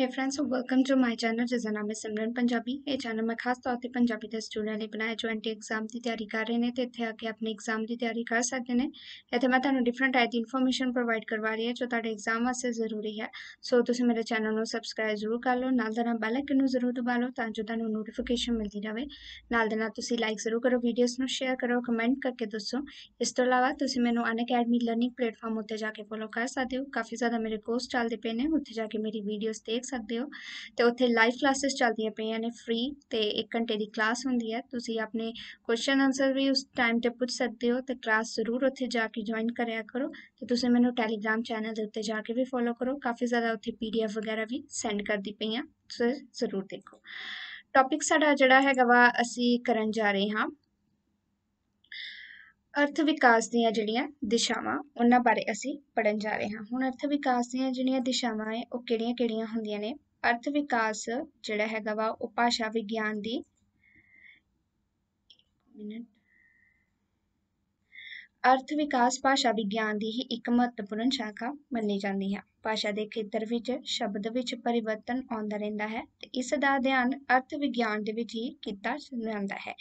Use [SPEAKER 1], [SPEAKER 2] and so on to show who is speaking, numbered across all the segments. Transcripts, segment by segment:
[SPEAKER 1] hey friends welcome to my channel ਦਾ ਨਾਮ ਹੈ ਸਿਮਰਨ ਪੰਜਾਬੀ ਇਹ ਚੈਨਲ ਮੈਂ ਖਾਸ ਤੌਰ ਤੇ ਪੰਜਾਬੀ ਦੇ ਸਟੂਡੈਂਟ ਲਈ ਬਣਾਇਆ ਜੋ ਐਂਟੀ ਐਗਜ਼ਾਮ ਦੀ ਤਿਆਰੀ ਕਰ ਰਹੇ ਨੇ ਤੇ ਇੱਥੇ ਆ ਕੇ ਆਪਣੇ ਐਗਜ਼ਾਮ ਦੀ ਤਿਆਰੀ ਕਰ ਸਕਦੇ ਨੇ ਇੱਥੇ ਮੈਂ ਤੁਹਾਨੂੰ ਡਿਫਰੈਂਟ ਟਾਈਪ ਦੀ ਇਨਫੋਰਮੇਸ਼ਨ ਪ੍ਰੋਵਾਈਡ ਕਰਵਾ ਰਹੀ ਹਾਂ ਜੋ ਤੁਹਾਡੇ ਐਗਜ਼ਾਮ ਵਾਸਤੇ ਜ਼ਰੂਰੀ ਹੈ ਸੋ ਤੁਸੀਂ ਮੇਰੇ ਚੈਨਲ ਨੂੰ ਸਬਸਕ੍ਰਾਈਬ ਜ਼ਰੂਰ ਕਰ ਲਓ ਨਾਲ ਦੇ ਨਾਲ ਬੈਲ ਆਈਕਨ ਨੂੰ ਜ਼ਰੂਰ ਦਬਾ ਲਓ ਤਾਂ ਜੋ ਤੁਹਾਨੂੰ ਨੋਟੀਫਿਕੇਸ਼ਨ ਮਿਲਦੀ ਰਹੇ ਨਾਲ ਦੇ ਨਾਲ ਤੁਸੀਂ ਲਾਈਕ ਜ਼ਰੂਰ ਕਰੋ ਵੀਡੀਓਜ਼ ਨੂੰ ਸ਼ੇਅਰ ਕਰੋ ਕਮੈਂਟ ਕਰਕੇ ਦੱਸੋ ਇਸ ਤੋਂ ਇਲਾਵਾ ਤੁਸੀਂ ਮੈਨੂੰ ਅਨਅਕੈਡਮੀ ਲਰਨਿੰਗ ਪਲੇਟਫਾਰਮ ਉੱਤੇ ਜਾ ਕੇ ਫੋਲੋ ਕਰ ਸਕਦੇ ਹੋ ਕਾਫੀ ਜ਼ਿਆਦਾ ਮੇਰੇ ਕੋਰਸ ਚੱਲਦੇ ਪਏ ਨੇ ਉੱਥੇ ਜਾ ਕੇ ਮੇਰੀ ਵੀਡੀਓਸ ਦੇਖ ਸਕਦੇ ਹੋ ਤੇ ਉੱਥੇ ਲਾਈਵ ਕਲਾਸਿਸ ਚੱਲਦੀਆਂ ਪਈਆਂ ਨੇ ਫ੍ਰੀ ਤੇ 1 ਘੰਟੇ ਦੀ ਕਲਾਸ ਹੁੰਦੀ ਹੈ ਤੁਸੀਂ ਆਪਣੇ ਕੁਐਸਚਨ ਆਨਸਰ ਵੀ ਉਸ ਟਾਈਮ ਤੇ ਪੁੱਛ ਸਕਦੇ ਹੋ ਤੇ ਕਲਾਸ ਜ਼ਰੂਰ ਉੱਥੇ ਜਾ ਕੇ ਜੁਆਇਨ ਕਰਿਆ ਕਰੋ ਤੇ ਤੁਸੀਂ ਮੈਨੂੰ ਟੈਲੀਗ੍ਰam ਚੈਨਲ ਦੇ ਉੱਤੇ ਜਾ ਕੇ ਵੀ ਫੋਲੋ ਕਰੋ ਕਾਫੀ ਜ਼ਿਆਦਾ ਉੱਥੇ ਪੀਡੀਐਫ ਵਗੈਰਾ ਵੀ ਸੈਂਡ ਕਰਦੀ ਪਈਆਂ ਤੁਸੀਂ ਜ਼ਰੂਰ ਦੇਖੋ ਟੌਪਿਕ ਸਾਡਾ ਜਿਹੜਾ ਹੈਗਾ ਵਾ ਅਸੀਂ ਕਰਨ ਜਾ ਰਹੇ ਹਾਂ ਅਰਥ ਵਿਕਾਸ ਦੀਆਂ ਜਿਹੜੀਆਂ ਦਿਸ਼ਾਵਾਂ ਉਹਨਾਂ ਬਾਰੇ ਅਸੀਂ ਪੜਨ ਜਾ ਰਹੇ ਹਾਂ ਹੁਣ ਅਰਥ ਵਿਕਾਸ ਦੀਆਂ ਜਿਹੜੀਆਂ ਦਿਸ਼ਾਵਾਂ ਹੈ ਉਹ ਕਿਹੜੀਆਂ-ਕਿਹੜੀਆਂ ਹੁੰਦੀਆਂ ਨੇ ਅਰਥ ਵਿਕਾਸ ਜਿਹੜਾ ਹੈਗਾ ਵਾ ਉਹ ਭਾਸ਼ਾ ਵਿਗਿਆਨ ਦੀ ਅਰਥ ਵਿਕਾਸ ਭਾਸ਼ਾ ਵਿਗਿਆਨ ਦੀ ਹੀ ਇੱਕ ਮਹੱਤਵਪੂਰਨ ਸ਼ਾਖਾ ਮੰਨੀ ਜਾਂਦੀ ਹੈ ਭਾਸ਼ਾ ਦੇ ਖੇਤਰ ਵਿੱਚ ਸ਼ਬਦ ਵਿੱਚ ਪਰਿਵਰਤਨ ਆਉਂਦਾ ਰਹਿੰਦਾ ਹੈ ਤੇ ਇਸ ਦਾ ਅਧਿਐਨ ਅਰਥ ਵਿਗਿਆਨ ਦੇ ਵਿੱਚ ਹੀ ਕੀਤਾ ਜਾਂਦਾ ਹੈ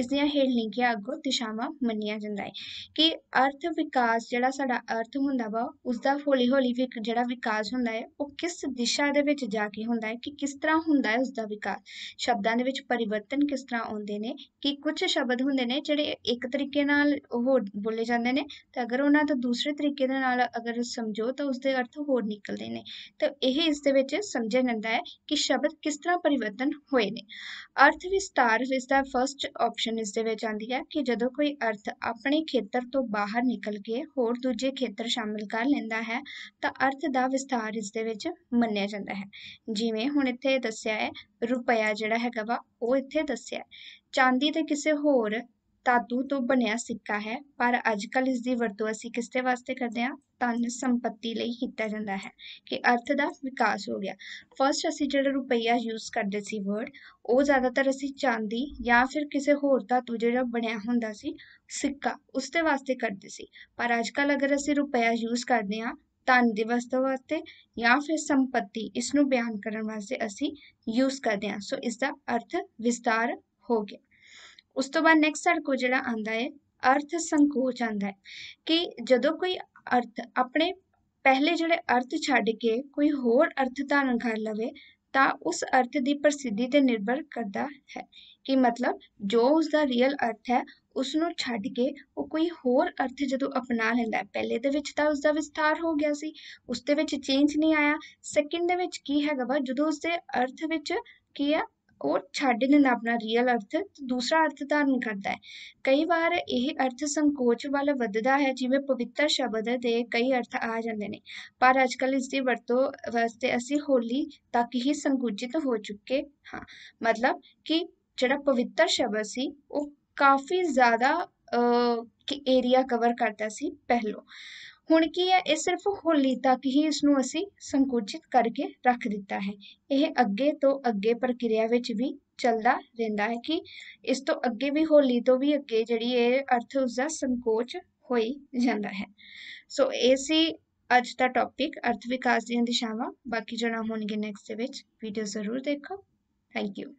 [SPEAKER 1] ਇਸ ਦੀਆਂ ਹੇਠ ਅੱਗੋਂ ਦਿਸ਼ਾਵਾਂ ਮੰਨੀਆਂ ਜਾਂਦਾ ਹੈ ਕਿ ਅਰਥ ਵਿਕਾਸ ਜਿਹੜਾ ਸਾਡਾ ਅਰਥ ਹੁੰਦਾ ਵਾ ਉਸ ਦਾ ਹੌਲੀ ਹੌਲੀ ਵਿਕ ਜਿਹੜਾ ਵਿਕਾਸ ਹੁੰਦਾ ਹੈ ਉਹ ਕਿਸ ਦਿਸ਼ਾ ਦੇ ਵਿੱਚ ਜਾ ਕੇ ਹੁੰਦਾ ਹੈ ਕਿ ਕਿਸ ਤਰ੍ਹਾਂ ਹੁੰਦਾ ਹੈ ਉਸ ਦਾ ਵਿਕਾਸ ਸ਼ਬਦਾਂ ਦੇ ਵਿੱਚ ਪਰਿਵਰਤਨ ਕਿਸ ਤਰ੍ਹਾਂ ਆਉਂਦੇ ਨੇ ਕਿ ਕੁਝ ਸ਼ਬਦ ਹੁੰਦੇ ਨੇ ਜਿਹੜੇ ਇੱਕ ਤਰੀਕੇ ਨਾਲ ਉਹ ਬੋਲੇ ਜਾਂਦੇ ਨੇ ਤੇ ਅਗਰ ਉਹਨਾਂ ਤੋਂ ਦੂਸਰੇ ਤਰੀਕੇ ਦੇ ਨਾਲ ਅਗਰ ਸਮਝੋ ਤਾਂ ਉਸ ਦੇ ਅਰਥ ਹੋਰ ਨਿਕਲਦੇ ਨੇ ਤਾਂ ਇਹ ਇਸ ਦੇ ਵਿੱਚ ਸਮਝਿਆ ਜਾਂਦਾ ਹੈ ਕਿ ਸ਼ਬਦ ਕਿਸ ਤਰ੍ਹਾਂ ਪਰਿਵਰਤਨ ਹੋਏ ਨੇ ਅਰਥ ਵਿਸਤਾਰ ਇਸ ਦਾ ਫਰਸਟ ਆਪਸ਼ਨ ਇਸ ਦੇ ਵਿੱਚ ਆਂਦੀ ਹੈ ਕਿ ਜਦੋਂ ਕੋਈ ਅਰਥ ਆਪਣੇ ਖੇਤਰ ਤੋਂ ਬਾਹਰ ਨਿਕਲ ਕੇ ਹੋਰ ਦੂਜੇ ਖੇਤਰ ਸ਼ਾਮਿਲ ਕਰ ਲੈਂਦਾ ਹੈ ਤਾਂ ਅਰਥ ਦਾ ਵਿਸਤਾਰ ਇਸ ਦੇ ਵਿੱਚ ਮੰਨਿਆ ਜਾਂਦਾ ਹੈ ਜਿਵੇਂ ਹੁਣ ਇੱਥੇ ਦੱਸਿਆ ਹੈ ਰੁਪਇਆ ਜਿਹੜਾ ਹੈਗਾ ਵਾ ਉਹ ਇੱਥੇ ਦੱਸਿਆ ਚਾਂਦੀ ਤੇ ਕਿਸੇ ਹੋਰ ਧਾਤੂ ਤੋਂ ਬਣਿਆ ਸਿੱਕਾ ਹੈ ਪਰ ਅੱਜ ਕੱਲ੍ਹ ਇਸ ਦੀ ਵਰਤੋਂ ਅਸੀਂ ਕਿਸ ਦੇ ਵਾਸਤੇ ਕਰਦੇ ਹਾਂ ਧਨ ਸੰਪਤੀ ਲਈ ਕੀਤਾ ਜਾਂਦਾ ਹੈ ਕਿ ਅਰਥ ਦਾ ਵਿਕਾਸ ਹੋ ਗਿਆ ਫਸਟ ਅਸੀਂ ਜਿਹੜਾ ਰੁਪਈਆ ਯੂਜ਼ ਕਰਦੇ ਸੀ ਵਰਡ ਉਹ ਜ਼ਿਆਦਾਤਰ ਅਸੀਂ ਚਾਂਦੀ ਜਾਂ ਫਿਰ ਕਿਸੇ ਹੋਰ ਧਾਤੂ ਜਿਹੜਾ ਬਣਿਆ ਹੁੰਦਾ ਸੀ ਸਿੱਕਾ ਉਸ ਦੇ ਵਾਸਤੇ ਕਰਦੇ ਸੀ ਪਰ ਅੱਜ ਕੱਲ੍ਹ ਅਗਰ ਅਸੀਂ ਰੁਪਈਆ ਯੂਜ਼ ਕਰਦੇ ਹਾਂ ਧਨ ਦੀ ਵਸਤੂ ਵਾਸਤੇ ਜਾਂ ਫਿਰ ਸੰਪਤੀ ਇਸ ਨੂੰ ਬਿਆਨ ਕਰਨ ਵਾਸਤੇ ਅਸੀਂ ਯੂਜ਼ ਕਰਦੇ ਹਾਂ ਸੋ ਇਸ ਦਾ ਅਰਥ ਵਿਸਤਾਰ ਹੋ ਗਿਆ ਉਸ ਤੋਂ ਬਾਅਦ ਨੈਕਸਟ ਸਾਡੇ ਕੋ ਜਿਹੜਾ ਆਂਦਾ ਹੈ ਅਰਥ ਸੰਕੋਚ ਆਂਦਾ ਹੈ ਕਿ ਜਦੋਂ ਕੋਈ ਅਰਥ ਆਪਣੇ ਪਹਿਲੇ ਜਿਹੜੇ ਅਰਥ ਛੱਡ ਕੇ ਕੋਈ ਹੋਰ ਅਰਥ ਧਾਰਨ ਕਰ ਲਵੇ ਤਾਂ ਉਸ ਅਰਥ ਦੀ ਪ੍ਰਸਿੱਧੀ ਤੇ ਨਿਰਭਰ ਕਰਦਾ ਹੈ ਕਿ ਮਤਲਬ ਜੋ ਉਸ ਦਾ ਰੀਅਲ ਅਰਥ ਹੈ ਉਸ ਨੂੰ ਛੱਡ ਕੇ ਉਹ ਕੋਈ ਹੋਰ ਅਰਥ ਜਦੋਂ ਅਪਣਾ ਲੈਂਦਾ ਹੈ ਪਹਿਲੇ ਦੇ ਵਿੱਚ ਤਾਂ ਉਸ ਦਾ ਵਿਸਥਾਰ ਹੋ ਗਿਆ ਸੀ ਉਸ ਦੇ ਵਿੱਚ ਚੇਂਜ ਨਹੀਂ ਆਇਆ ਸੈਕਿੰਡ ਦੇ ਵਿੱਚ ਕੀ ਹੈਗਾ ਵਾ ਜਦੋਂ ਉਸ ਦੇ ਅਰਥ ਵਿੱਚ ਕੀ ਹੈ ਉਹ ਛੱਡ ਦਿੰਦਾ ਆਪਣਾ ਰੀਅਲ ਅਰਥ ਤੇ ਦੂਸਰਾ ਅਰਥ ਧਾਰਨ ਕਰਦਾ ਹੈ ਕਈ ਵਾਰ ਇਹ ਅਰਥ ਸੰਕੋਚ ਵੱਲ ਵੱਧਦਾ ਹੈ ਜਿਵੇਂ ਪਵਿੱਤਰ ਸ਼ਬਦ ਦੇ ਕਈ ਅਰਥ ਆ ਜਾਂਦੇ ਨੇ ਪਰ ਅੱਜ ਕੱਲ੍ਹ ਇਸ ਦੀ ਵਰਤੋਂ ਵਾਸਤੇ ਅਸੀਂ ਹੋਲੀ ਤੱਕ ਹੀ ਸੰਕੁਚਿਤ ਹੋ ਚੁੱਕੇ ਹਾਂ ਮਤਲਬ ਕਿ ਜਿਹੜਾ ਪਵਿੱਤਰ ਸ਼ਬਦ ਸੀ ਉਹ ਕਾਫੀ ਜ਼ਿਆਦਾ ਏਰੀਆ ਕਵਰ ਕਰਦਾ ਸੀ ਪਹਿਲੋਂ ਹੁਣ ਕੀ ਹੈ ਇਹ ਸਿਰਫ ਹੋਲੀ ਤੱਕ ਹੀ ਇਸ ਨੂੰ ਅਸੀਂ ਸੰਕੁਚਿਤ ਕਰਕੇ ਰੱਖ ਦਿੱਤਾ ਹੈ ਇਹ ਅੱਗੇ ਤੋਂ ਅੱਗੇ ਪ੍ਰਕਿਰਿਆ ਵਿੱਚ ਵੀ ਚੱਲਦਾ ਰਹਿੰਦਾ ਹੈ ਕਿ ਇਸ ਤੋਂ ਅੱਗੇ ਵੀ ਹੋਲੀ ਤੋਂ ਵੀ ਅੱਗੇ ਜਿਹੜੀ ਇਹ ਅਰਥ ਉਸ ਦਾ ਸੰਕੋਚ ਹੋਈ ਜਾਂਦਾ ਹੈ ਸੋ ਇਹ ਸੀ ਅੱਜ ਦਾ ਟੌਪਿਕ ਅਰਥ ਵਿਕਾਸ ਦੀਆਂ ਦਿਸ਼ਾਵਾਂ ਬਾਕੀ ਜਣਾ ਹੋਣਗੇ ਨੈਕਸਟ ਦੇ ਵਿੱਚ ਵੀਡੀਓ ਜ਼ਰੂਰ ਦੇਖੋ ਥੈਂਕ ਯੂ